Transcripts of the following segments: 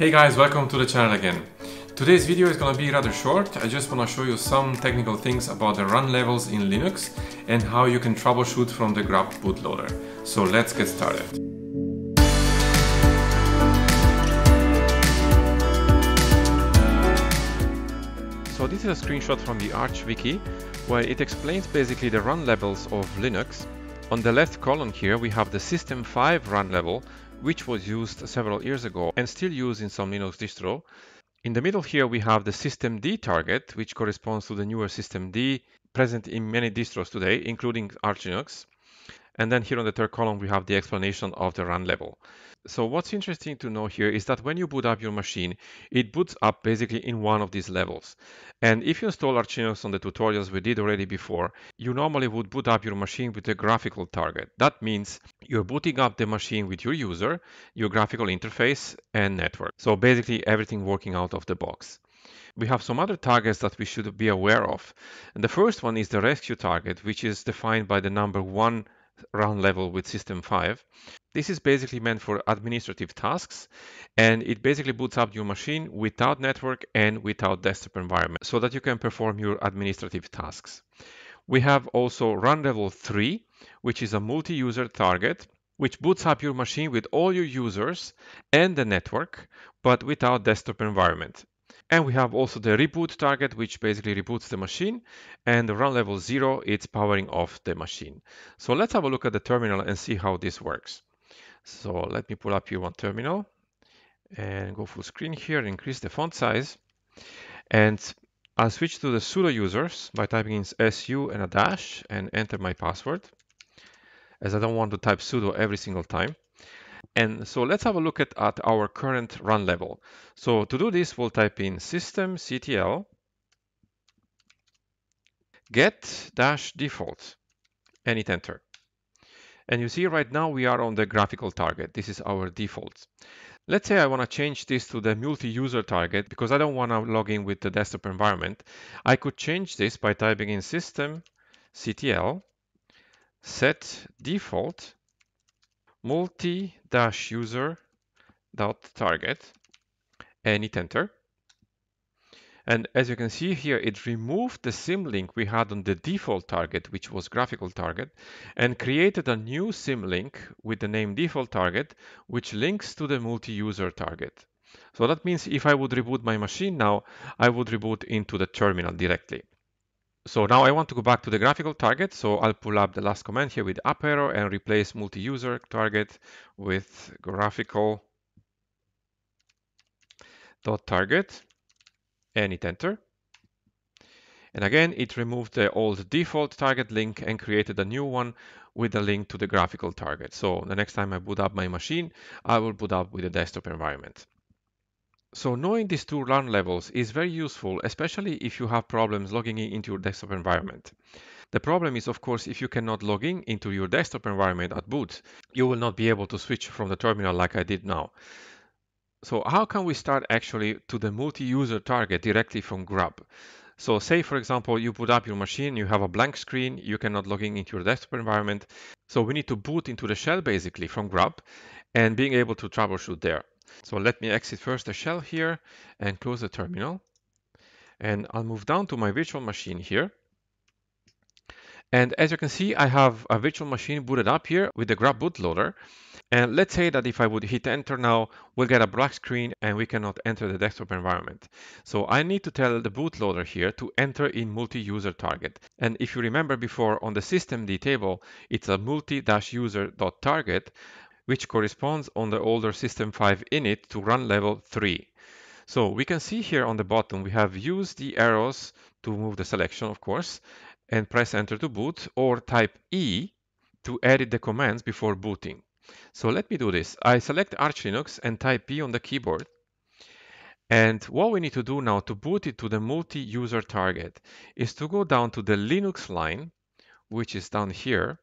Hey guys, welcome to the channel again. Today's video is gonna be rather short. I just wanna show you some technical things about the run levels in Linux and how you can troubleshoot from the Grub bootloader. So let's get started. So this is a screenshot from the Arch wiki where it explains basically the run levels of Linux. On the left column here we have the system 5 run level which was used several years ago and still used in some Linux distro. In the middle here, we have the systemd target, which corresponds to the newer systemd present in many distros today, including Arch Linux. And then here on the third column, we have the explanation of the run level. So what's interesting to know here is that when you boot up your machine, it boots up basically in one of these levels. And if you install Arch Linux on the tutorials we did already before, you normally would boot up your machine with a graphical target. That means you're booting up the machine with your user, your graphical interface, and network. So basically everything working out of the box we have some other targets that we should be aware of. And the first one is the rescue target, which is defined by the number one run level with system 5. This is basically meant for administrative tasks and it basically boots up your machine without network and without desktop environment so that you can perform your administrative tasks. We have also run level 3, which is a multi-user target which boots up your machine with all your users and the network, but without desktop environment. And we have also the reboot target, which basically reboots the machine. And run level zero, it's powering off the machine. So let's have a look at the terminal and see how this works. So let me pull up here one terminal and go full screen here, increase the font size. And I'll switch to the sudo users by typing in su and a dash and enter my password as I don't want to type sudo every single time. And so let's have a look at, at our current run level. So to do this, we'll type in systemctl get dash default and hit enter. And you see right now we are on the graphical target. This is our default. Let's say I want to change this to the multi-user target because I don't want to log in with the desktop environment. I could change this by typing in system ctl set default multi-user.target and hit enter. And as you can see here, it removed the symlink we had on the default target, which was graphical target, and created a new symlink with the name default target, which links to the multi-user target. So that means if I would reboot my machine now, I would reboot into the terminal directly. So now I want to go back to the graphical target. So I'll pull up the last command here with up arrow and replace multi-user target with graphical dot target and hit enter. And again, it removed the old default target link and created a new one with a link to the graphical target. So the next time I boot up my machine, I will boot up with the desktop environment. So knowing these two run levels is very useful, especially if you have problems logging in into your desktop environment. The problem is, of course, if you cannot log in into your desktop environment at boot, you will not be able to switch from the terminal like I did now. So how can we start actually to the multi-user target directly from Grub? So say, for example, you boot up your machine, you have a blank screen, you cannot log in into your desktop environment. So we need to boot into the shell basically from Grub and being able to troubleshoot there. So let me exit first the shell here and close the terminal. And I'll move down to my virtual machine here. And as you can see, I have a virtual machine booted up here with the Grub bootloader. And let's say that if I would hit enter now, we'll get a black screen and we cannot enter the desktop environment. So I need to tell the bootloader here to enter in multi-user target. And if you remember before on the systemd table, it's a multi-user.target, which corresponds on the older system 5 init to run level 3. So we can see here on the bottom, we have used the arrows to move the selection, of course, and press enter to boot or type E to edit the commands before booting. So let me do this. I select Arch Linux and type E on the keyboard. And what we need to do now to boot it to the multi-user target is to go down to the Linux line, which is down here,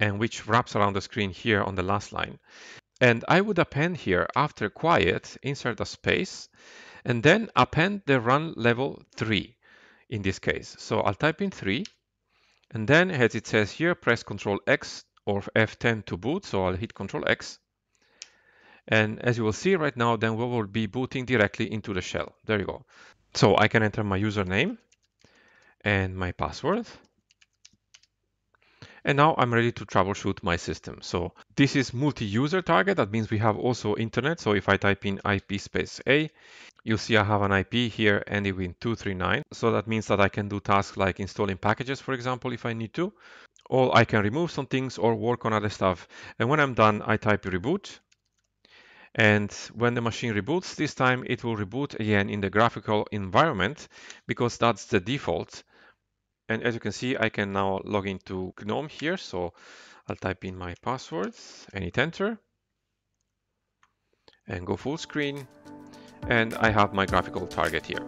and which wraps around the screen here on the last line. And I would append here after quiet, insert a space, and then append the run level 3 in this case. So I'll type in 3, and then as it says here, press Control X or F10 to boot. So I'll hit Control X. And as you will see right now, then we will be booting directly into the shell. There you go. So I can enter my username and my password. And now I'm ready to troubleshoot my system. So this is multi-user target. That means we have also internet. So if I type in IP space A, you'll see I have an IP here ending in 239. So that means that I can do tasks like installing packages, for example, if I need to, or I can remove some things or work on other stuff. And when I'm done, I type reboot. And when the machine reboots, this time it will reboot again in the graphical environment because that's the default. And as you can see, I can now log into GNOME here. So I'll type in my password and hit enter and go full screen. And I have my graphical target here.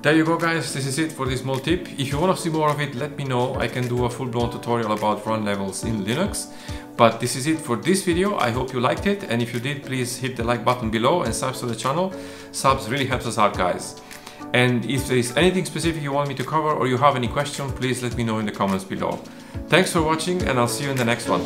There you go guys, this is it for this small tip. If you want to see more of it, let me know. I can do a full-blown tutorial about run levels in Linux. But this is it for this video. I hope you liked it. And if you did, please hit the like button below and subs to the channel. Subs really helps us out, guys. And if there is anything specific you want me to cover or you have any question, please let me know in the comments below. Thanks for watching and I'll see you in the next one.